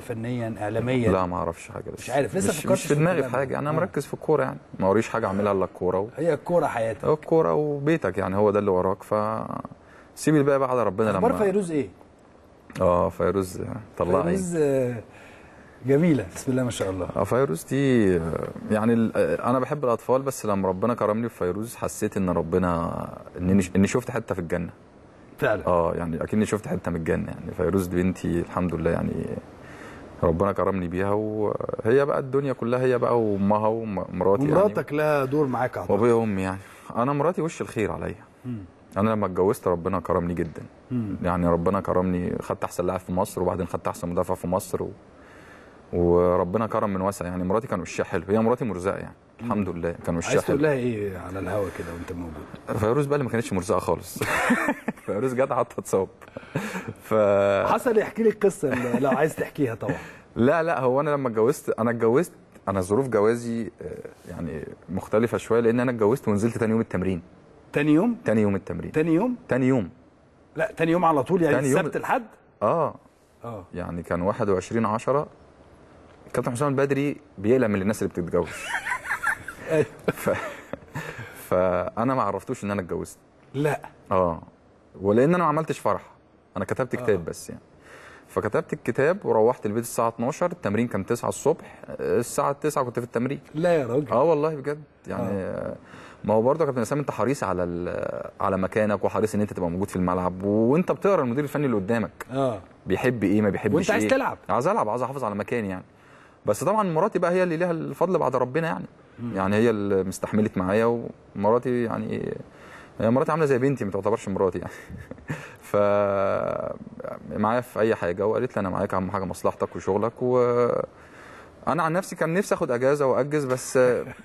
فنيا اعلاميا لا ما اعرفش حاجه لسه مش عارف لسه مش, مش في دماغي في حاجه انا آه. مركز في الكوره يعني ما وريش حاجه اعملها الا الكوره و... هي الكوره حياتك هو الكوره وبيتك يعني هو ده اللي وراك ف سيب الباقي بقى على ربنا لما اخبار فيروز ايه؟ اه فيروز طلعني فيروز آه، جميلة بسم الله ما شاء الله آه، فيروز دي يعني أنا بحب الأطفال بس لما ربنا كرمني فيروز حسيت إن ربنا إني إني شفت حتة في الجنة فعلا اه يعني أكني شفت حتة من الجنة يعني فيروز دي بنتي الحمد لله يعني ربنا كرمني بيها وهي بقى الدنيا كلها هي بقى وامها ومراتي مراتك يعني لها دور معاك اعتقد وابويا وامي يعني انا مراتي وش الخير عليا انا لما اتجوزت ربنا كرمني جدا مم. يعني ربنا كرمني خدت احسن لاعب في مصر وبعدين خدت احسن مدافع في مصر و... وربنا كرم من واسع يعني مراتي كان وشها حلو هي مراتي مرزقه يعني الحمد لله كان وشها حلو عايز تقول لها ايه على الهوا كده وانت موجود فيروز بقى اللي ما كانتش مرزقه خالص فيروز جت حتى اتصاب ف حسن احكي لي القصه لو عايز تحكيها طبعا لا لا هو انا لما اتجوزت انا اتجوزت انا ظروف جوازي آه، يعني مختلفه شويه لان انا اتجوزت ونزلت تاني يوم التمرين تاني يوم تاني يوم التمرين تاني يوم تاني يوم لا تاني يوم على طول يعني السبت الحد اه اه يعني كان 21 10 كابتن حسام البدري بيقلق من الناس اللي بتتجوز ف... فانا ما عرفتوش ان انا اتجوزت لا اه ولان انا ما عملتش فرح انا كتبت كتاب آه. بس يعني فكتبت الكتاب وروحت البيت الساعه 12 التمرين كان 9 الصبح الساعه 9 كنت في التمرين لا يا راجل اه والله بجد يعني آه. ما هو برضه كابتن اسامه انت حريص على على مكانك وحريص ان انت تبقى موجود في الملعب وانت بتقرا المدير الفني اللي قدامك اه بيحب ايه ما بيحبش وانت عايز إيه. تلعب عايز العب عايز احافظ على مكاني يعني بس طبعا مراتي بقى هي اللي ليها الفضل بعد ربنا يعني م. يعني هي اللي مستحملت معايا ومراتي يعني مراتي عامله زي بنتي ما تعتبرش مراتي يعني ف معايا في اي حاجه وقالت لي انا معاك اهم حاجه مصلحتك وشغلك و انا عن نفسي كان نفسي اخد اجازه واجز بس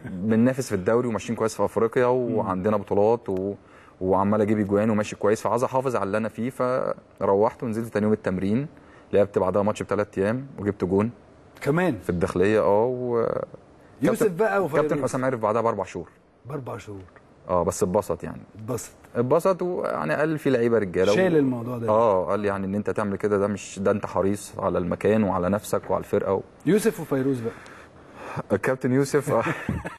بننافس في الدوري وماشيين كويس في افريقيا وعندنا بطولات و... وعمال اجيب اجوان وماشي كويس فعايز احافظ على اللي انا فيه فروحت ونزلت تاني يوم التمرين لعبت بعدها ماتش بثلاث ايام وجبت جون كمان في الداخليه اه و... يوسف بقى وفريق كابتن حسام عرف بعدها باربع شهور باربع شهور اه بس اتبسط يعني اتبسط اتبسط ويعني قال في لعيبه رجاله شايل و... الموضوع ده اه قال يعني ان انت تعمل كده ده مش ده انت حريص على المكان وعلى نفسك وعلى الفرقه و... يوسف وفيروز بقى الكابتن يوسف